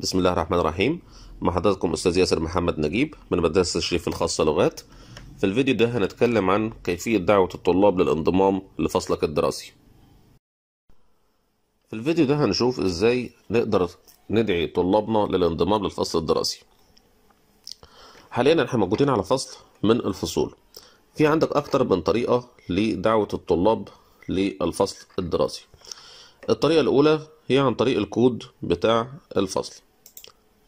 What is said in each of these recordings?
بسم الله الرحمن الرحيم مع حضراتكم استاذ ياسر محمد نجيب من مدرسه الشريف الخاصه لغات في الفيديو ده هنتكلم عن كيفيه دعوه الطلاب للانضمام لفصلك الدراسي في الفيديو ده هنشوف ازاي نقدر ندعي طلابنا للانضمام للفصل الدراسي حاليا احنا موجودين على فصل من الفصول في عندك اكتر من طريقه لدعوه الطلاب للفصل الدراسي الطريقه الاولى هي عن طريق الكود بتاع الفصل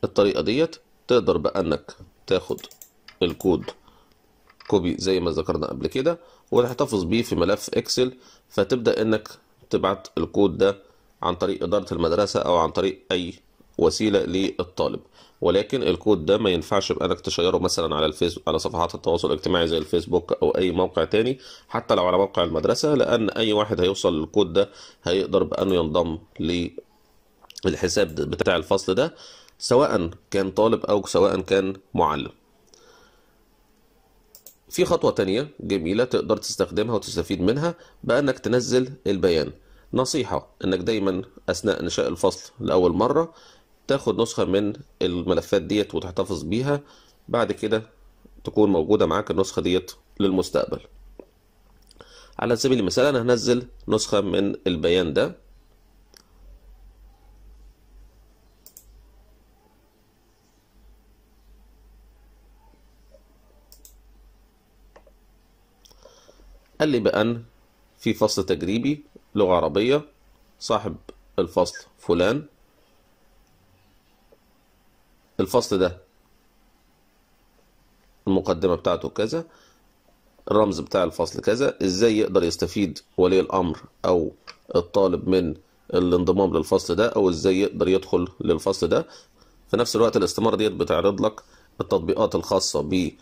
الطريقة ديت تقدر بأنك تاخد الكود كوبي زي ما ذكرنا قبل كده وتحتفظ بيه في ملف اكسل فتبدأ انك تبعت الكود ده عن طريق إدارة المدرسة أو عن طريق أي وسيلة للطالب ولكن الكود ده ما ينفعش بأنك تشيره مثلا على الفيس على صفحات التواصل الاجتماعي زي الفيسبوك أو أي موقع تاني حتى لو على موقع المدرسة لأن أي واحد هيوصل للكود ده هيقدر بأنه ينضم للحساب بتاع الفصل ده سواء كان طالب أو سواء كان معلم في خطوة تانية جميلة تقدر تستخدمها وتستفيد منها بأنك تنزل البيان نصيحة أنك دايما أثناء إنشاء الفصل لأول مرة تاخد نسخة من الملفات ديت وتحتفظ بيها بعد كده تكون موجودة معاك النسخة ديت للمستقبل على سبيل المثال أنا هنزل نسخة من البيان ده قال لي بأن في فصل تجريبي لغة عربية صاحب الفصل فلان الفصل ده المقدمة بتاعته كذا الرمز بتاع الفصل كذا ازاي يقدر يستفيد ولي الأمر أو الطالب من الانضمام للفصل ده أو ازاي يقدر يدخل للفصل ده في نفس الوقت الاستمارة ديت بتعرض لك التطبيقات الخاصة بالفصل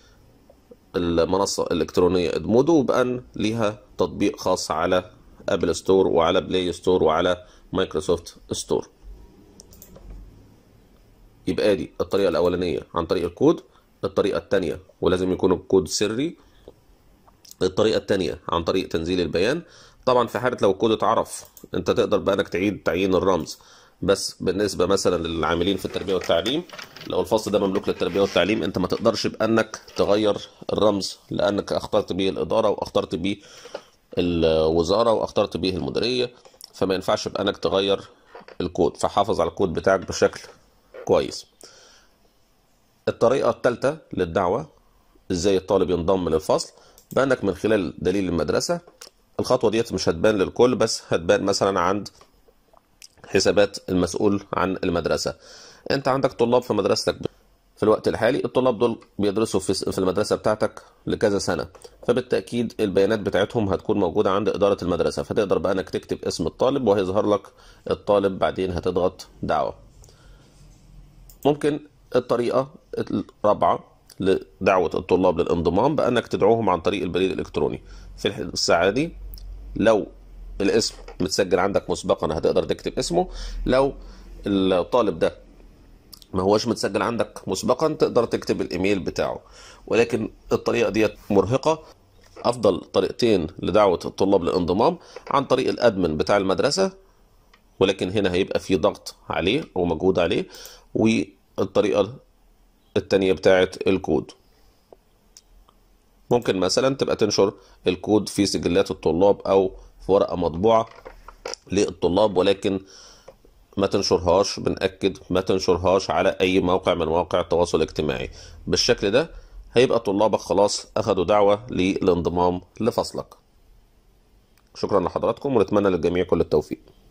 المنصة الإلكترونية ادمودو وبأن ليها تطبيق خاص على أبل ستور وعلى بلاي ستور وعلى مايكروسوفت ستور يبقى دي الطريقة الأولانية عن طريق الكود الطريقة الثانية ولازم يكون الكود سري الطريقة الثانية عن طريق تنزيل البيان طبعا في حالة لو الكود اتعرف انت تقدر بقى انك تعيد تعيين الرمز بس بالنسبه مثلا للعاملين في التربيه والتعليم لو الفصل ده مملوك للتربيه والتعليم انت ما تقدرش بانك تغير الرمز لانك اخترت به الاداره واخترت به الوزاره واخترت به المديريه فما ينفعش بانك تغير الكود فحافظ على الكود بتاعك بشكل كويس الطريقه الثالثه للدعوه ازاي الطالب ينضم للفصل بانك من خلال دليل المدرسه الخطوه ديت مش هتبان للكل بس هتبان مثلا عند حسابات المسؤول عن المدرسة أنت عندك طلاب في مدرستك في الوقت الحالي الطلاب دول بيدرسوا في المدرسة بتاعتك لكذا سنة فبالتأكيد البيانات بتاعتهم هتكون موجودة عند إدارة المدرسة فتقدر بقى أنك تكتب اسم الطالب وهيظهر لك الطالب بعدين هتضغط دعوة ممكن الطريقة الرابعة لدعوة الطلاب للانضمام بأنك تدعوهم عن طريق البريد الإلكتروني في الساعة دي لو الاسم متسجل عندك مسبقا هتقدر تكتب اسمه لو الطالب ده ما هوش متسجل عندك مسبقا تقدر تكتب الايميل بتاعه ولكن الطريقه ديت مرهقه افضل طريقتين لدعوه الطلاب للانضمام عن طريق الادمن بتاع المدرسه ولكن هنا هيبقى في ضغط عليه ومجهود عليه والطريقه الثانيه بتاعه الكود ممكن مثلا تبقى تنشر الكود في سجلات الطلاب او في ورقه مطبوعه للطلاب ولكن ما تنشرهاش بنأكد ما تنشرهاش على أي موقع من مواقع التواصل الاجتماعي بالشكل ده هيبقى طلابك خلاص أخدوا دعوة للانضمام لفصلك شكرا لحضراتكم ونتمنى للجميع كل التوفيق